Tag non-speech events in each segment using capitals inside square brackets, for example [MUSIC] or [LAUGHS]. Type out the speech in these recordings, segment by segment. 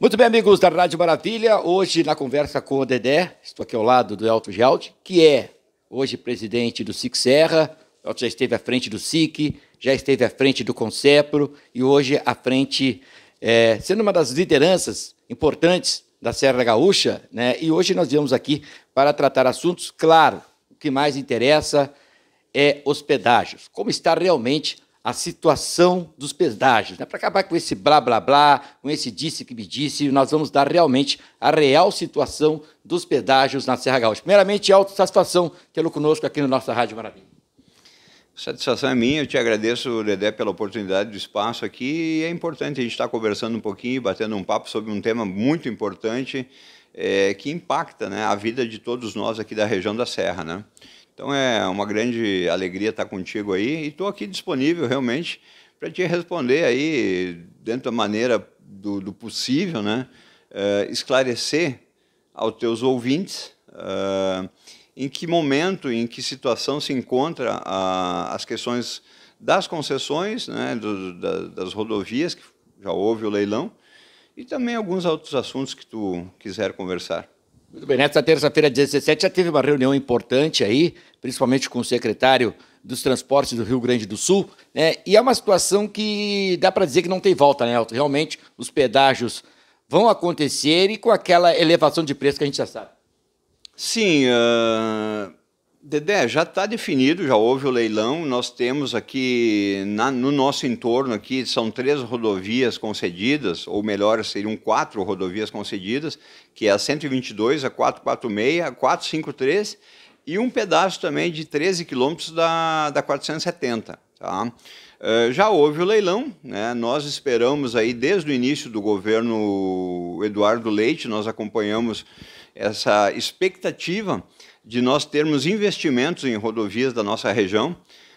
Muito bem, amigos da Rádio Maravilha, hoje na conversa com o Dedé, estou aqui ao lado do Elton Gialdi, que é hoje presidente do SIC Serra, Elton já esteve à frente do SIC, já esteve à frente do Concepro e hoje à frente, é, sendo uma das lideranças importantes da Serra Gaúcha, né? E hoje nós viemos aqui para tratar assuntos, claro, o que mais interessa é hospedagens. como está realmente a situação dos pedágios, né? para acabar com esse blá blá blá, com esse disse que me disse, nós vamos dar realmente a real situação dos pedágios na Serra Gaúcha. Primeiramente, autossatisfação tê-lo conosco aqui na nossa Rádio Maravilha. Satisfação é minha, eu te agradeço, Dedé, pela oportunidade do espaço aqui. É importante a gente estar conversando um pouquinho, batendo um papo sobre um tema muito importante é, que impacta né, a vida de todos nós aqui da região da Serra. Né? Então é uma grande alegria estar contigo aí e estou aqui disponível realmente para te responder aí dentro da maneira do, do possível, né? Uh, esclarecer aos teus ouvintes uh, em que momento, em que situação se encontra a, as questões das concessões, né, do, da, das rodovias, que já houve o leilão, e também alguns outros assuntos que tu quiser conversar. Muito bem, nesta terça-feira, 17, já teve uma reunião importante aí, principalmente com o secretário dos Transportes do Rio Grande do Sul, né? E é uma situação que dá para dizer que não tem volta, né, Alto? Realmente, os pedágios vão acontecer e com aquela elevação de preço que a gente já sabe. Sim, uh, Dedé, já está definido, já houve o leilão. Nós temos aqui na, no nosso entorno aqui são três rodovias concedidas, ou melhor, seriam quatro rodovias concedidas, que é a 122, a 446, a 453 e um pedaço também de 13 quilômetros da, da 470. Tá? Eh, já houve o leilão, né? nós esperamos aí desde o início do governo Eduardo Leite, nós acompanhamos essa expectativa de nós termos investimentos em rodovias da nossa região.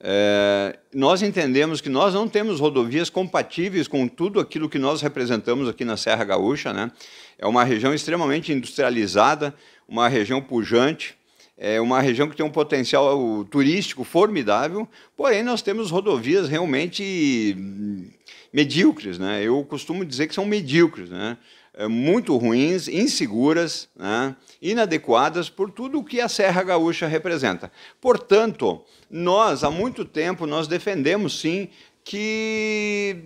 É, nós entendemos que nós não temos rodovias compatíveis com tudo aquilo que nós representamos aqui na Serra Gaúcha. Né? É uma região extremamente industrializada, uma região pujante, é uma região que tem um potencial turístico formidável, porém nós temos rodovias realmente hum, medíocres. Né? Eu costumo dizer que são medíocres. Né? Eh, muito ruins, inseguras, né, inadequadas por tudo o que a Serra Gaúcha representa. Portanto, nós há muito tempo nós defendemos sim que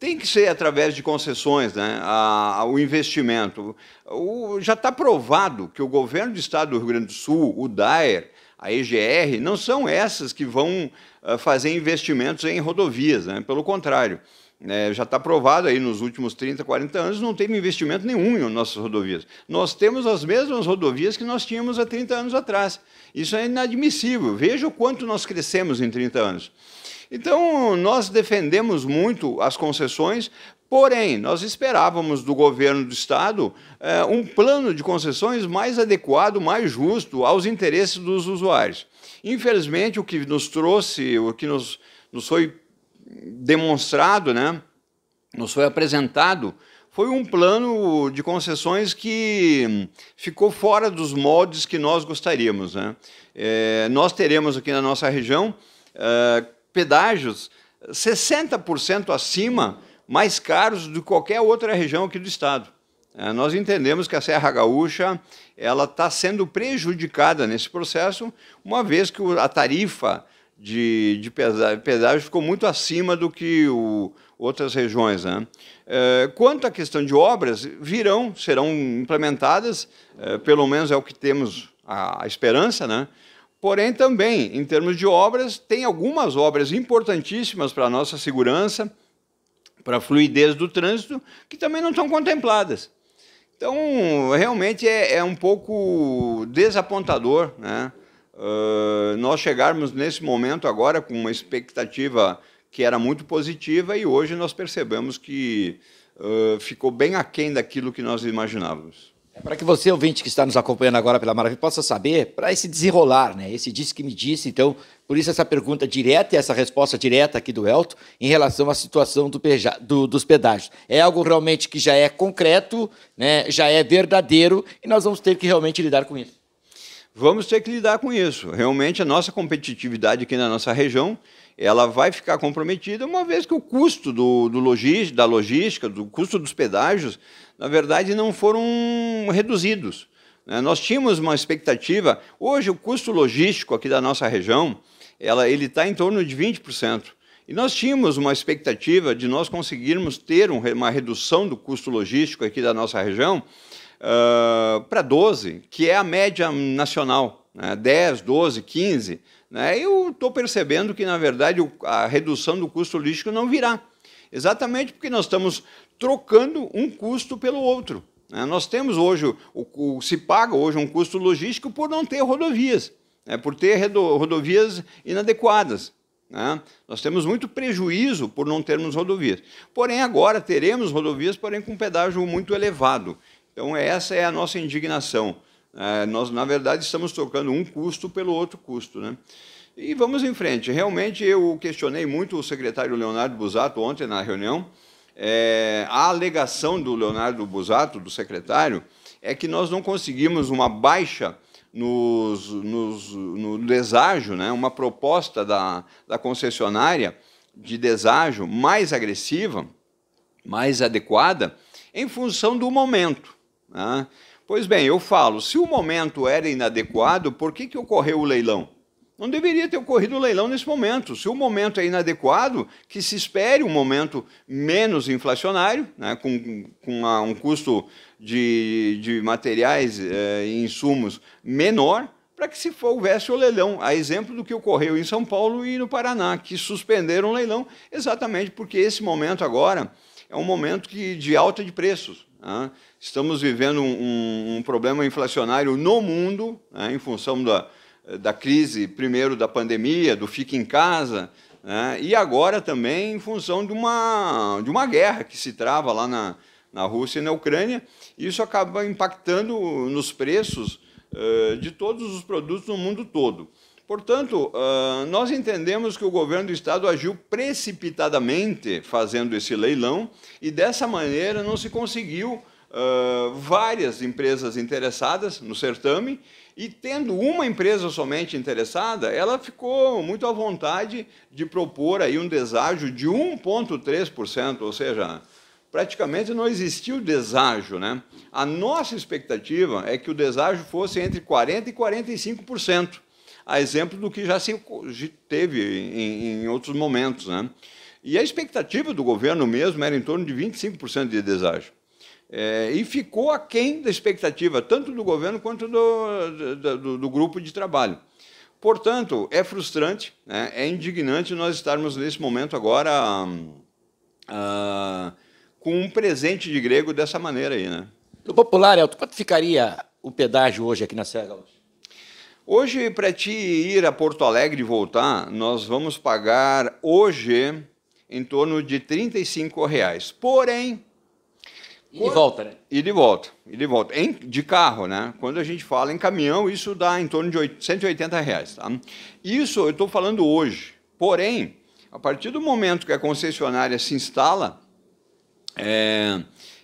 tem que ser através de concessões, né, a, a, o investimento. O, já está provado que o governo do Estado do Rio Grande do Sul, o DAER, a EGR, não são essas que vão eh, fazer investimentos em rodovias, né? pelo contrário é, já está provado aí nos últimos 30, 40 anos, não teve investimento nenhum em nossas rodovias. Nós temos as mesmas rodovias que nós tínhamos há 30 anos atrás. Isso é inadmissível. Veja o quanto nós crescemos em 30 anos. Então, nós defendemos muito as concessões, porém, nós esperávamos do governo do Estado é, um plano de concessões mais adequado, mais justo aos interesses dos usuários. Infelizmente, o que nos trouxe, o que nos, nos foi demonstrado, né, nos foi apresentado, foi um plano de concessões que ficou fora dos moldes que nós gostaríamos. Né? É, nós teremos aqui na nossa região é, pedágios 60% acima, mais caros do que qualquer outra região aqui do estado. É, nós entendemos que a Serra Gaúcha ela está sendo prejudicada nesse processo, uma vez que a tarifa de, de pedágio ficou muito acima do que o, outras regiões. Né? É, quanto à questão de obras, virão, serão implementadas, é, pelo menos é o que temos a, a, esperança, né? porém também, em termos de obras, tem algumas obras importantíssimas para a nossa segurança, para a fluidez do trânsito, que também não estão contempladas. Então, realmente é, é um pouco desapontador, né? Ah, nós chegarmos nesse momento agora com uma expectativa que era muito positiva e hoje nós percebemos que uh, ficou bem aquém daquilo que nós imaginávamos. É para que você, ouvinte que está nos acompanhando agora pela Maravilha, possa saber, para esse desenrolar, né? esse disse que me disse, então, por isso essa pergunta direta e essa resposta direta aqui do Elton em relação à situação do peja, do, dos pedágios. É algo realmente que já é concreto, né? já é verdadeiro, e nós vamos ter que realmente lidar com isso vamos ter que lidar com isso. Realmente, a nossa competitividade aqui na nossa região ela vai ficar comprometida, uma vez que o custo do, do logística, da logística, do custo dos pedágios, na verdade, não foram reduzidos. Né? Nós tínhamos uma expectativa, hoje o custo logístico aqui da nossa região, ela, ele está em torno de 20%. E nós tínhamos uma expectativa de nós conseguirmos ter uma redução do custo logístico aqui da nossa região ah, para 12, que é a média nacional, né? 10, 12, 15, né? eu estou percebendo que, na verdade, a redução do custo logístico não virá. Exatamente porque nós estamos trocando um custo pelo outro. Né? Nós temos hoje, o, o, se paga hoje um custo logístico por não ter rodovias, né? por ter rodovias inadequadas. Né? Nós temos muito prejuízo por não termos rodovias. Porém, agora teremos rodovias, porém com um pedágio muito elevado. Então, essa é a nossa indignação. É, nós, na verdade, estamos trocando um custo pelo outro custo. Né? E vamos em frente. Realmente, eu questionei muito o secretário Leonardo Busato ontem na reunião. É, a alegação do Leonardo Busato, do secretário, é que nós não conseguimos uma baixa nos, nos, no deságio, né? uma proposta da, da concessionária de deságio mais agressiva, mais adequada, em função do momento pois bem, eu falo, se o momento era inadequado, por que, que ocorreu o leilão? Não deveria ter ocorrido o leilão nesse momento. Se o momento é inadequado, que se espere um momento menos inflacionário, né, com, com uma, um custo de, de materiais eh, e insumos menor, para que se houvesse o leilão, a exemplo do que ocorreu em São Paulo e no Paraná, que suspenderam o leilão exatamente porque esse momento agora é um momento que, de alta de preços. Estamos vivendo um, um, problema inflacionário no mundo, né, em função da, da crise, primeiro da pandemia, do fique em casa, né, e agora também em função de uma, de uma guerra que se trava lá na, na Rússia e na Ucrânia. Isso acaba impactando nos preços eh, de todos os produtos no mundo todo. Portanto, ah, nós entendemos que o governo do estado agiu precipitadamente fazendo esse leilão e dessa maneira não se conseguiu ah, várias empresas interessadas no certame e tendo uma empresa somente interessada, ela ficou muito à vontade de propor aí um deságio de 1,3%, ou seja, praticamente não existiu deságio. Né? A nossa expectativa é que o deságio fosse entre 40% e 45% a exemplo do que já se teve em, em outros momentos. Né? E a expectativa do governo mesmo era em torno de 25% de deságio. É, e ficou aquém da expectativa, tanto do governo quanto do, do, do grupo de trabalho. Portanto, é frustrante, né? é indignante nós estarmos nesse momento agora uh, com um presente de grego dessa maneira aí. Né? No popular, Elton, quanto ficaria o pedágio hoje aqui na Serra Gaúcha? Hoje, para ti ir a Porto Alegre e voltar, nós vamos pagar hoje em torno de 35 reais. Porém. E de volta, né? E de volta, e de volta. Em, de carro, né? Quando a gente fala em caminhão, isso dá em torno de 8, 180 reais. Tá? Isso eu estou falando hoje. Porém, a partir do momento que a concessionária se instala, é,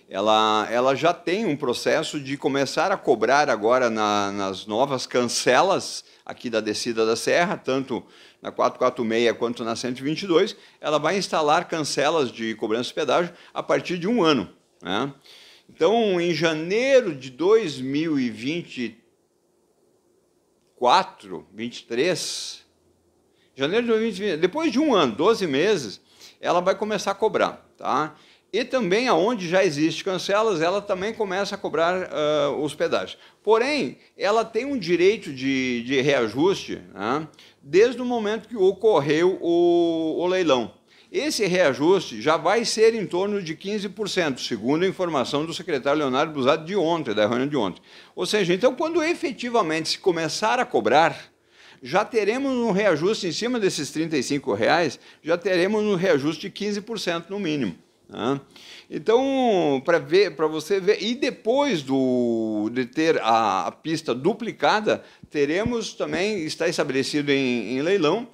ela, ela já tem um processo de começar a cobrar agora na, nas novas cancelas aqui da descida da serra, tanto na 446 quanto na 122, ela vai instalar cancelas de cobrança de pedágio a partir de um ano. Né? Então, em janeiro de 2024, 23, janeiro de 2023, depois de um ano, 12 meses, ela vai começar a cobrar, tá? E também, aonde já existe cancelas, ela também começa a cobrar uh, os Porém, ela tem um direito de, de reajuste né, desde o momento que ocorreu o, o leilão. Esse reajuste já vai ser em torno de 15%, segundo a informação do secretário Leonardo Busato de ontem, da reunião de ontem. Ou seja, então, quando efetivamente se começar a cobrar, já teremos um reajuste em cima desses R$ reais, já teremos um reajuste de 15% no mínimo. Né? Então, para ver, para você ver, e depois do, de ter a, a, pista duplicada, teremos também, está estabelecido em, em leilão,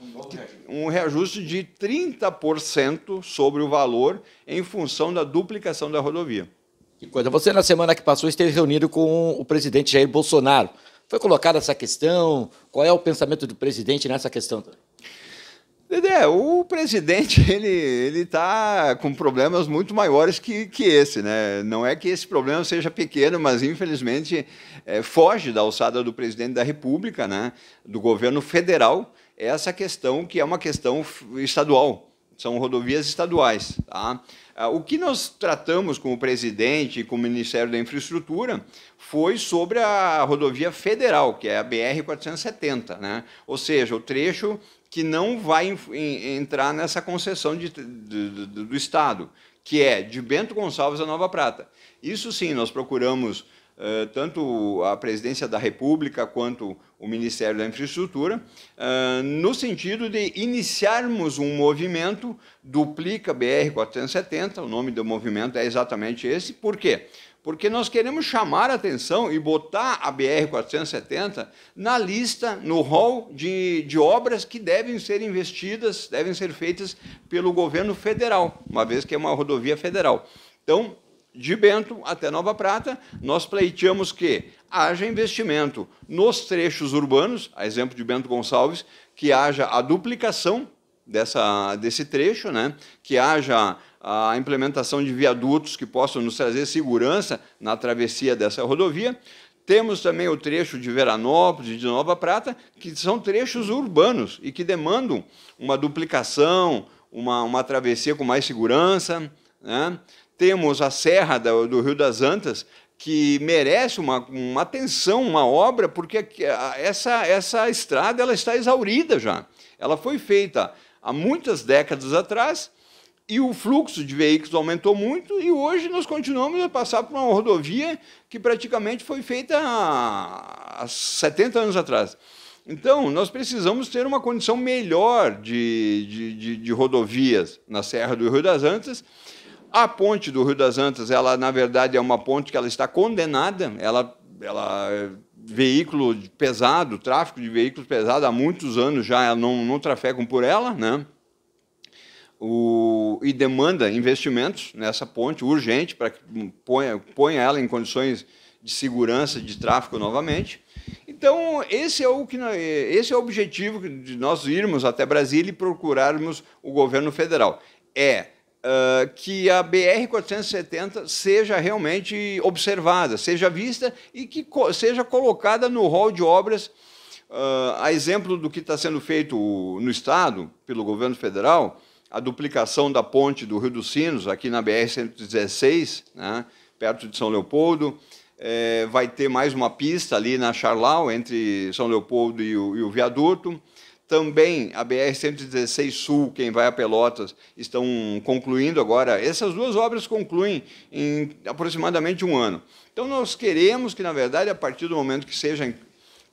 um, reajuste de 30% sobre o valor em função da duplicação da rodovia. Que coisa. Você, na semana que passou, esteve reunido com o presidente Jair Bolsonaro. Foi colocada essa questão? Qual é o pensamento do presidente nessa questão? Dedé, o presidente [LAUGHS] ele ele tá com problemas muito maiores que, que esse, né? Não é que esse problema seja pequeno, mas infelizmente é, foge da alçada do presidente da República, né? Do governo federal é essa questão que é uma questão estadual, são rodovias estaduais, tá? Ah, o que nós tratamos com o presidente e com o Ministério da Infraestrutura foi sobre a rodovia federal, que é a BR 470, né? Ou seja, o trecho que não vai em, em, entrar nessa concessão de, do, do Estado, que é de Bento Gonçalves a Nova Prata. Isso sim, nós procuramos Uh, tanto a presidência da República quanto o Ministério da Infraestrutura, uh, no sentido de iniciarmos um movimento duplica BR 470, o nome do movimento é exatamente esse, por quê? porque nós queremos chamar a atenção e botar a BR-470 na lista, no rol de, de obras que devem ser investidas, devem ser feitas pelo governo federal, uma vez que é uma rodovia federal. Então, de Bento até Nova Prata, nós pleiteamos que haja investimento nos trechos urbanos, a exemplo de Bento Gonçalves, que haja a duplicação dessa, desse trecho, né? que haja a implementação de viadutos que possam nos trazer segurança na travessia dessa rodovia. Temos também o trecho de Veranópolis e de Nova Prata, que são trechos urbanos e que demandam uma duplicação, uma, uma travessia com mais segurança. Né? Temos a Serra do Rio das Antas, que merece uma, uma atenção, uma obra, porque essa, essa estrada ela está exaurida já. Ela foi feita há muitas décadas atrás e o fluxo de veículos aumentou muito e hoje nós continuamos a passar por uma rodovia que praticamente foi feita há 70 anos atrás. Então, nós precisamos ter uma condição melhor de, de, de, de rodovias na Serra do Rio das Antas. A ponte do Rio das Antas, ela na verdade é uma ponte que ela está condenada, ela, ela é veículo pesado, tráfico de veículos pesado há muitos anos já não, não trafegam por ela, né? o, e demanda investimentos nessa ponte urgente para que ponha, ponha ela em condições de segurança de tráfego novamente. Então, esse é o, que, esse é o objetivo de nós irmos até Brasília e procurarmos o governo federal. É uh, que a BR-470 seja realmente observada, seja vista e que co seja colocada no rol de obras, uh, a exemplo do que está sendo feito no Estado, pelo governo federal, a duplicação da ponte do Rio dos Sinos, aqui na BR-116, né, perto de São Leopoldo. É, vai ter mais uma pista ali na Charlau, entre São Leopoldo e o, e o viaduto. Também a BR-116 Sul, quem vai a Pelotas, estão concluindo agora. Essas duas obras concluem em aproximadamente um ano. Então, nós queremos que, na verdade, a partir do momento que seja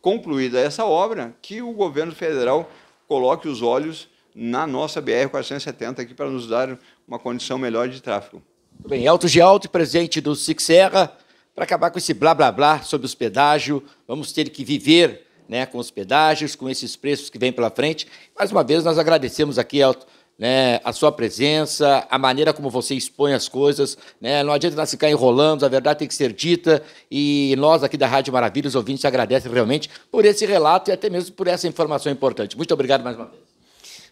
concluída essa obra, que o governo federal coloque os olhos na nossa BR-470 aqui para nos dar uma condição melhor de tráfego. Muito bem, Elton de Alto, presidente do Six Serra, para acabar com esse blá blá blá sobre os pedágios. vamos ter que viver né, com os pedágios, com esses preços que vêm pela frente. Mais uma vez, nós agradecemos aqui, Elton, né, a sua presença, a maneira como você expõe as coisas. Né, não adianta nós ficar enrolando, a verdade tem que ser dita. E nós aqui da Rádio Maravilha, os ouvintes agradecem realmente por esse relato e até mesmo por essa informação importante. Muito obrigado mais uma vez.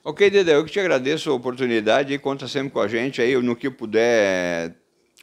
Ok, Dedé, eu que te agradeço a oportunidade e conta sempre com a gente aí, no que puder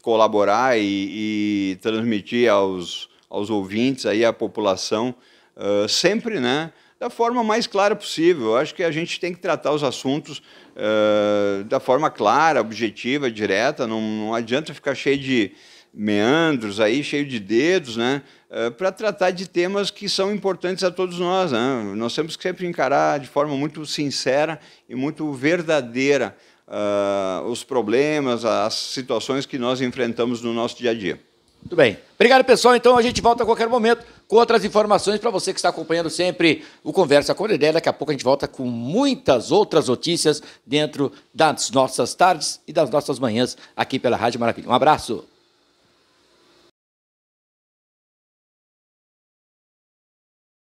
colaborar e, e transmitir aos, aos ouvintes aí, à população, uh, sempre, né? Da forma mais clara possível. Eu acho que a gente tem que tratar os assuntos uh, da forma clara, objetiva, direta. Não, não adianta ficar cheio de meandros aí, cheio de dedos, né? Eh, para tratar de temas que são importantes a todos nós. Né? Nós temos que sempre encarar de forma muito sincera e muito verdadeira uh, os problemas, as situações que nós enfrentamos no nosso dia a dia. Muito bem. Obrigado, pessoal. Então a gente volta a qualquer momento com outras informações para você que está acompanhando sempre o Conversa com a Ideia. Daqui a pouco a gente volta com muitas outras notícias dentro das nossas tardes e das nossas manhãs aqui pela Rádio Maravilha. Um abraço.